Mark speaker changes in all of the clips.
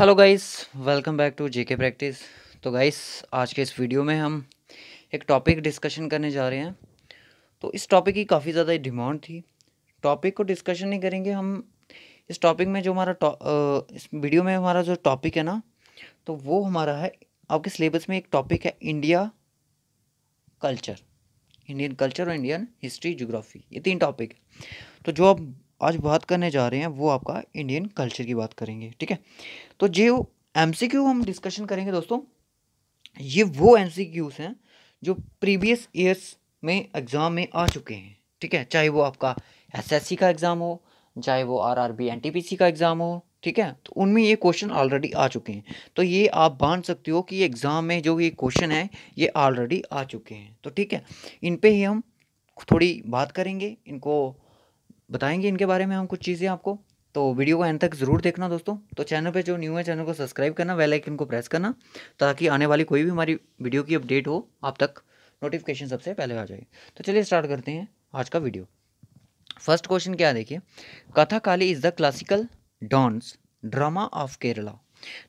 Speaker 1: Hello guys welcome back to GK practice तो guys आज के इस वीडियो में हम एक टॉपिक डिस्कशन करने जा रहे हैं तो इस टॉपिक की काफ़ी ज़्यादा डिमांड थी टॉपिक को डिस्कशन नहीं करेंगे हम इस टॉपिक में जो हमारा इस वीडियो में हमारा जो टॉपिक है ना तो वो हमारा है आपके सिलेबस में एक टॉपिक है इंडिया कल्चर इंडियन कल्चर और इंडियन हिस्ट्री जोग्राफी ये तीन टॉपिक है तो जो आप आज बात करने जा रहे हैं वो आपका इंडियन कल्चर की बात करेंगे ठीक है तो जो एम हम डिस्कशन करेंगे दोस्तों ये वो एम हैं जो प्रीवियस ईयर्स में एग्ज़ाम में आ चुके हैं ठीक है चाहे वो आपका एसएससी का एग्ज़ाम हो चाहे वो आरआरबी एनटीपीसी का एग्ज़ाम हो ठीक है तो उनमें ये क्वेश्चन ऑलरेडी आ चुके हैं तो ये आप मान सकते हो कि एग्ज़ाम में जो ये क्वेश्चन है ये ऑलरेडी आ चुके हैं तो ठीक है इन पर ही हम थोड़ी बात करेंगे इनको बताएंगे इनके बारे में हम कुछ चीज़ें आपको तो वीडियो को एंड तक ज़रूर देखना दोस्तों तो चैनल पे जो न्यू है चैनल को सब्सक्राइब करना बेल आइकन को प्रेस करना ताकि आने वाली कोई भी हमारी वीडियो की अपडेट हो आप तक नोटिफिकेशन सबसे पहले आ जाए तो चलिए स्टार्ट करते हैं आज का वीडियो फर्स्ट क्वेश्चन क्या है देखिए Kathakali is the classical dance drama of Kerala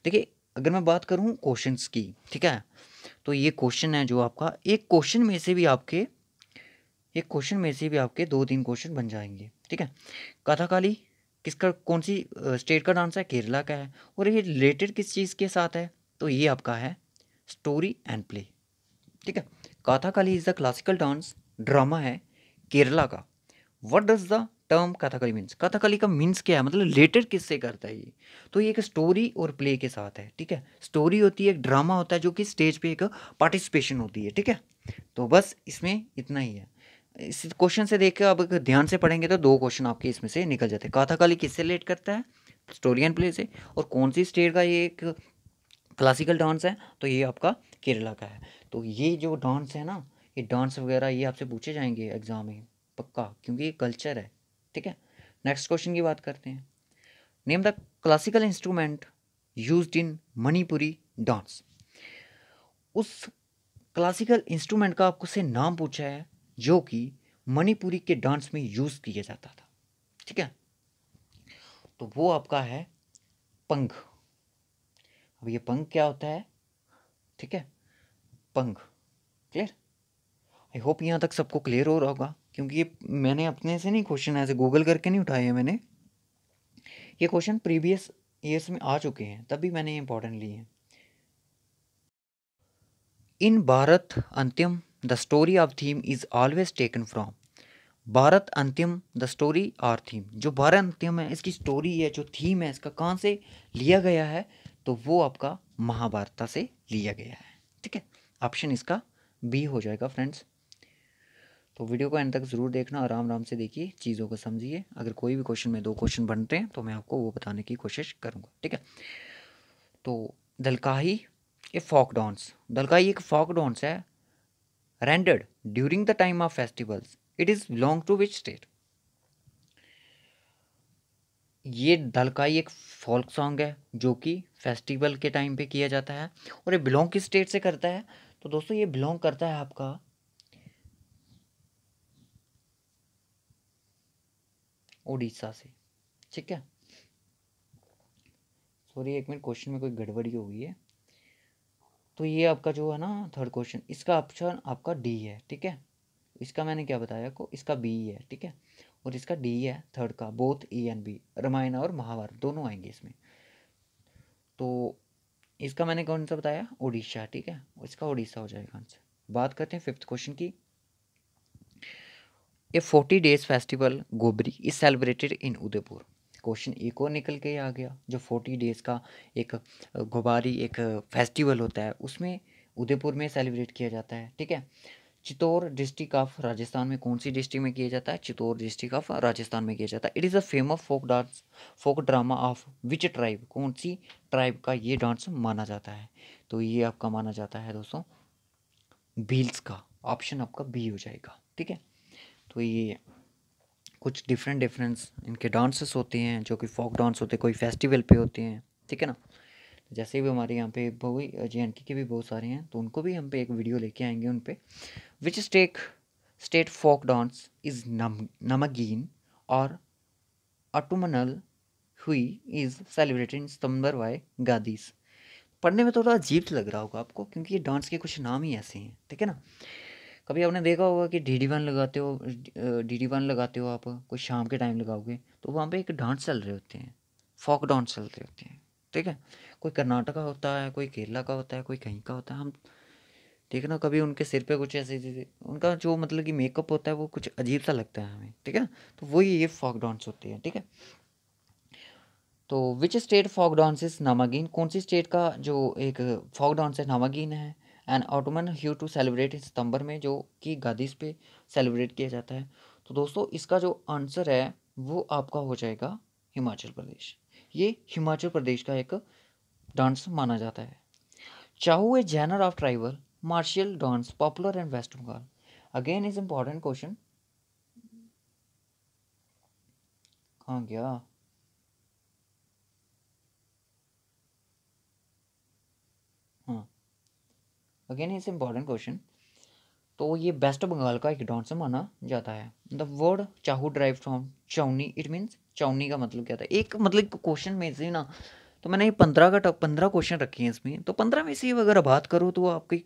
Speaker 1: देखिए अगर मैं बात करूँ क्वेश्चन की ठीक है तो ये क्वेश्चन है जो आपका एक क्वेश्चन में से भी आपके एक क्वेश्चन में से भी आपके दो तीन क्वेश्चन बन जाएंगे ठीक है कथाकाली किसका कौन सी स्टेट का डांस है केरला का है और ये रिलेटेड किस चीज़ के साथ है तो ये आपका है स्टोरी एंड प्ले ठीक है Kathakali is the classical dance drama है केरला का what does the term Kathakali means Kathakali का मीन्स क्या है मतलब रिलेटेड किससे करता है ये तो ये एक स्टोरी और प्ले के साथ है ठीक है स्टोरी होती है एक ड्रामा होता है जो कि स्टेज पे एक पार्टिसिपेशन होती है ठीक है तो बस इसमें इतना ही है इस क्वेश्चन से देख के आप अगर ध्यान से पढ़ेंगे तो दो क्वेश्चन आपके इसमें से निकल जाते हैं काथाकाली किससे रिलेट करता है स्टोरी एंड प्ले से और कौन सी स्टेट का ये एक क्लासिकल डांस है तो ये आपका केरला का है तो ये जो डांस है ना ये डांस वगैरह ये आपसे पूछे जाएंगे एग्जाम में पक्का क्योंकि ये कल्चर है ठीक है नेक्स्ट क्वेश्चन की बात करते हैं name the classical instrument use in Manipuri dance उस क्लासिकल इंस्ट्रूमेंट का आपको से नाम पूछा है जो कि मणिपुरी के डांस में यूज़ किया जाता था ठीक है तो वो आपका है पंख अब ये पंख क्या होता है ठीक है पंख क्लियर आई होप यहाँ तक सबको क्लियर हो रहा होगा क्योंकि ये मैंने अपने से नहीं क्वेश्चन ऐसे गूगल करके नहीं उठाए हैं मैंने ये क्वेश्चन प्रीवियस ईयर्स में आ चुके हैं तभी मैंने ये इंपॉर्टेंट लिए हैं in Bharat Antim the story of theme is always taken from Bharat Antim the story और थीम जो भारत अंतिम है इसकी स्टोरी है जो थीम है इसका कहाँ से लिया गया है तो वो आपका महाभारता से लिया गया है ठीक है ऑप्शन इसका बी हो जाएगा फ्रेंड्स तो वीडियो को एंड तक ज़रूर देखना आराम आराम से देखिए चीज़ों को समझिए अगर कोई भी क्वेश्चन में दो क्वेश्चन बनते हैं तो मैं आपको वो बताने की कोशिश करूँगा ठीक है तो दलकाही ए फॉक डांस दलकाही एक फॉक डांस है rendered during the time of festivals, it is belong to which state? ये दलकाई एक फोल्क सॉन्ग है जो कि फेस्टिवल के टाइम पे किया जाता है और ये बिलोंग किस स्टेट से करता है तो दोस्तों ये बिलोंग करता है आपका उड़ीसा से ठीक है सॉरी एक मिनट क्वेश्चन में कोई गड़बड़ी हो गई है तो ये आपका जो है ना थर्ड क्वेश्चन इसका ऑप्शन आपका डी है ठीक है इसका मैंने क्या बताया को इसका बी है ठीक है और इसका डी है थर्ड का both E and B Ramayan और महाभारत दोनों आएंगे इसमें तो इसका मैंने कौन सा बताया उड़ीसा ठीक है इसका उड़ीसा हो जाएगा आंसर बात करते हैं फिफ्थ क्वेश्चन की a forty days festival Gobri is celebrated in Udaipur question एक और निकल के आ गया जो फोर्टी डेज़ का एक गुबारी एक फेस्टिवल होता है उसमें उदयपुर में सेलिब्रेट किया जाता है ठीक है चित्तौर डिस्ट्रिक्ट ऑफ राजस्थान में कौन सी डिस्ट्रिक्ट में किया जाता है चित्तौर डिस्ट्रिक्ट ऑफ राजस्थान में किया जाता है it is a famous folk dance folk drama of which tribe कौन सी ट्राइब का ये डांस माना जाता है तो ये आपका माना जाता है दोस्तों बील्स का ऑप्शन आपका बी हो जाएगा ठीक है तो ये कुछ डिफरेंट डिफरेंस इनके डांसेस होते हैं जो कि फोक डांस होते हैं कोई फेस्टिवल पे होते हैं ठीक है ना जैसे भी हमारे यहाँ पे बहुत जे एंड के भी बहुत सारे हैं तो उनको भी हम पे एक वीडियो लेके आएंगे उन पर which stake state folk dance is नम नमगीन और autumnal hue is celebrated in September by Gaddis पढ़ने में तो थोड़ा अजीब लग रहा होगा आपको क्योंकि ये डांस के कुछ नाम ही ऐसे हैं ठीक है ना कभी आपने देखा होगा कि डी डी वन लगाते हो डी डी वन लगाते हो आप कोई शाम के टाइम लगाओगे तो वहाँ पे एक डांस चल रहे होते हैं फोक डांस चल रहे होते हैं ठीक है कोई कर्नाटक का होता है कोई केरला का होता है कोई कहीं का होता है हम देखना कभी उनके सिर पे कुछ ऐसी चीज़ें उनका जो मतलब कि मेकअप होता है वो कुछ अजीब सा लगता है हमें ठीक है तो वही ये फॉक डांस होते हैं ठीक है तो which state folk dance is Namagen कौन सी स्टेट का जो एक फॉक डांस है नामागिन है and autumn hue to celebrate सितंबर में जो कि गादिस पे सेलिब्रेट किया जाता है तो दोस्तों इसका जो आंसर है वो आपका हो जाएगा हिमाचल प्रदेश ये हिमाचल प्रदेश का एक डांस माना जाता है Chhau a genre of tribal martial dance popular and West Bengal again is important question कहाँ गया अगेन इज इम्पॉर्टेंट क्वेश्चन तो ये बेस्ट बंगाल का एक डांस माना जाता है the word Chhau derive from Chhauni it means Chhauni का मतलब क्या था एक मतलब क्वेश्चन में से ना तो मैंने ये पंद्रह का पंद्रह क्वेश्चन रखे हैं इसमें तो पंद्रह में से अगर बात करो तो आपकी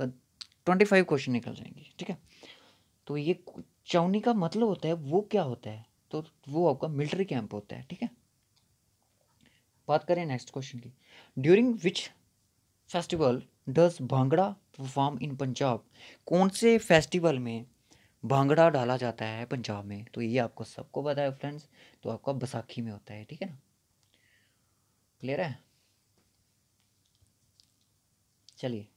Speaker 1: ट्वेंटी फाइव क्वेश्चन निकल जाएंगे ठीक है तो ये चौनी का मतलब होता है वो क्या होता है तो वो आपका मिलिट्री कैंप होता है ठीक है बात करें नेक्स्ट क्वेश्चन की during which festival does Bhangra perform in Punjab कौन से फेस्टिवल में भांगड़ा डाला जाता है पंजाब में तो ये आपको सबको पता है फ्रेंड्स तो आपका बैसाखी में होता है ठीक है ना क्लियर है चलिए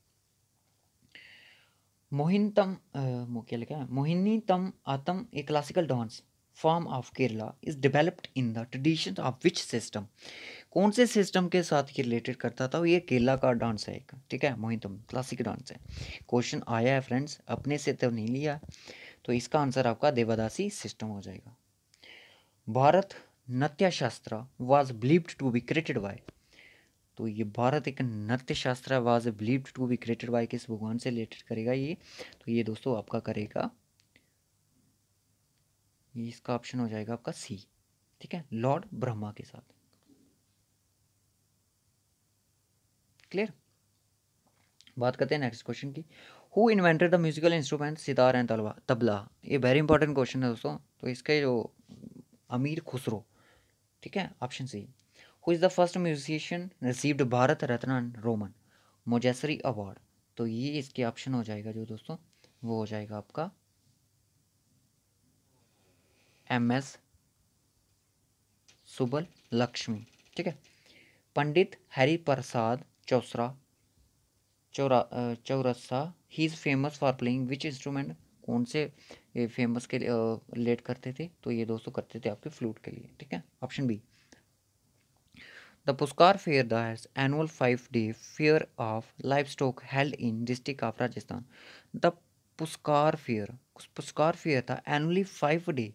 Speaker 1: मोहिनतम क्या लिखा है Mohiniyattam a classical dance form of Kerala is developed in the tradition of which system कौन से सिस्टम के साथ ये रिलेटेड करता था ये केला का डांस है एक ठीक है मोहितम क्लासिक डांस है क्वेश्चन आया है फ्रेंड्स अपने से तो नहीं लिया तो इसका आंसर आपका देवादासी सिस्टम हो जाएगा Bharat Nritya Shastra was believed to be created by तो ये भारत एक Nritya Shastra was believed to be created by किस भगवान से रिलेटेड करेगा ये तो ये दोस्तों आपका करेगा ये इसका ऑप्शन हो जाएगा आपका सी ठीक है लॉर्ड ब्रह्मा के साथ क्लियर बात करते हैं नेक्स्ट क्वेश्चन की who invented the musical instrument sitar and तलवा तबला ये वेरी इंपॉर्टेंट क्वेश्चन है दोस्तों तो इसके जो अमीर खुसरो ठीक है option C who is the first musician received Bharat Ratna Ramon मोजेसरी अवार्ड तो ये इसके ऑप्शन हो जाएगा जो दोस्तों वो हो जाएगा आपका एम एस सुबल लक्ष्मी ठीक है पंडित हरि प्रसाद चौसरा चौरा Chaurasia he is famous for playing which instrument कौन से फेमस के रिलेट करते थे तो ये दोस्तों करते थे आपके फ्लूट के लिए ठीक है option B the Pushkar fair the annual five day fair of livestock held in district of Rajasthan the Pushkar fair Pushkar fair था एनुअली फाइव डे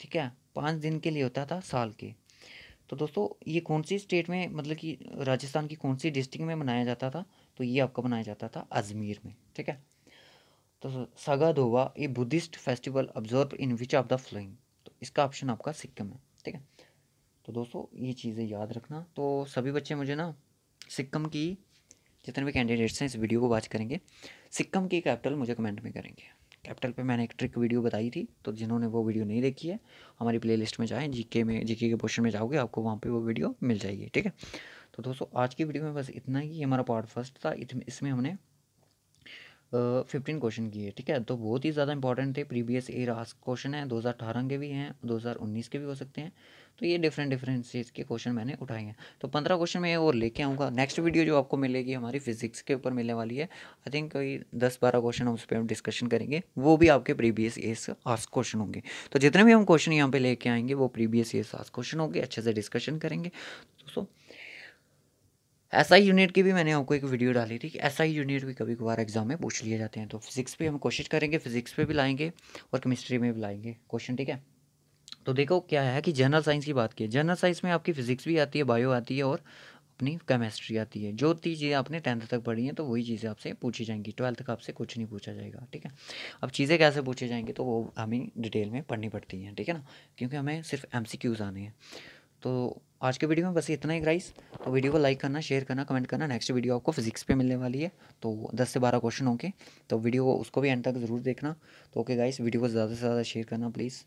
Speaker 1: ठीक है पाँच दिन के लिए होता था साल के तो दोस्तों ये कौन सी स्टेट में मतलब कि राजस्थान की कौन सी डिस्ट्रिक्ट में मनाया जाता था तो ये आपका मनाया जाता था अजमेर में ठीक है तो Saga Dawa a Buddhist festival observe in which of the following तो इसका ऑप्शन आपका सिक्किम है ठीक है तो दोस्तों ये चीज़ें याद रखना तो सभी बच्चे मुझे ना सिक्किम की जितने भी कैंडिडेट्स हैं इस वीडियो को वॉच करेंगे सिक्किम की कैपिटल मुझे कमेंट में करेंगे कैपिटल पे मैंने एक ट्रिक वीडियो बताई थी तो जिन्होंने वो वीडियो नहीं देखी है हमारी प्लेलिस्ट में जाएँ जीके में जीके के पोर्शन में जाओगे आपको वहाँ पे वो वीडियो मिल जाएगी ठीक है तो दोस्तों आज की वीडियो में बस इतना ही हमारा पार्ट फर्स्ट था इसमें हमने फिफ्टीन क्वेश्चन किए ठीक है तो बहुत ही ज़्यादा इंपॉर्टेंट थे प्रीवियस ईयर क्वेश्चन हैं अठारह के भी हैं उन्नीस के भी हो सकते हैं तो ये डिफरेंट डिफरेंट चीज़ के क्वेश्चन मैंने उठाए हैं तो पंद्रह क्वेश्चन मैं और लेके आऊँगा नेक्स्ट वीडियो जो आपको मिलेगी हमारी फिजिक्स के ऊपर मिलने वाली है आई थिंक कोई दस बारह क्वेश्चन हम उस पर डिस्कशन करेंगे वो भी आपके प्रीवियस ईयर्स आस्क क्वेश्चन होंगे तो जितने भी हम क्वेश्चन यहाँ पर लेके आएंगे वो प्रीवियस ईयर्स आस्क क्वेश्चन होंगे अच्छे से डिस्कशन करेंगे दोस्तों एस आई यूनिट की भी मैंने आपको एक वीडियो डाली थी कि एस आई यूनिट भी कभी कभार एग्जाम में पूछ लिए जाते हैं तो फिजिक्स पे हम कोशिश करेंगे फिजिक्स पे भी लाएंगे और केमिस्ट्री में भी लाएंगे क्वेश्चन ठीक है तो देखो क्या है कि जनरल साइंस की बात की जनरल साइंस में आपकी फिजिक्स भी आती है बायो आती है और अपनी केमिस्ट्री आती है जो चीज़ें आपने टेंथ तक पढ़ी हैं तो वही चीज़ें आपसे पूछी जाएंगी ट्वेल्थ तक आपसे कुछ नहीं पूछा जाएगा ठीक है अब चीज़ें कैसे पूछी जाएंगी तो वो हमें डिटेल में पढ़नी पड़ती हैं ठीक है ना क्योंकि हमें सिर्फ एम आने हैं तो आज के वीडियो में बस इतना ही गाइस तो वीडियो को लाइक करना शेयर करना कमेंट करना नेक्स्ट वीडियो आपको फिजिक्स पे मिलने वाली है तो 10 से 12 क्वेश्चन होंगे तो वीडियो उसको भी एंड तक ज़रूर देखना तो ओके गाइस वीडियो को ज़्यादा से ज़्यादा शेयर करना प्लीज़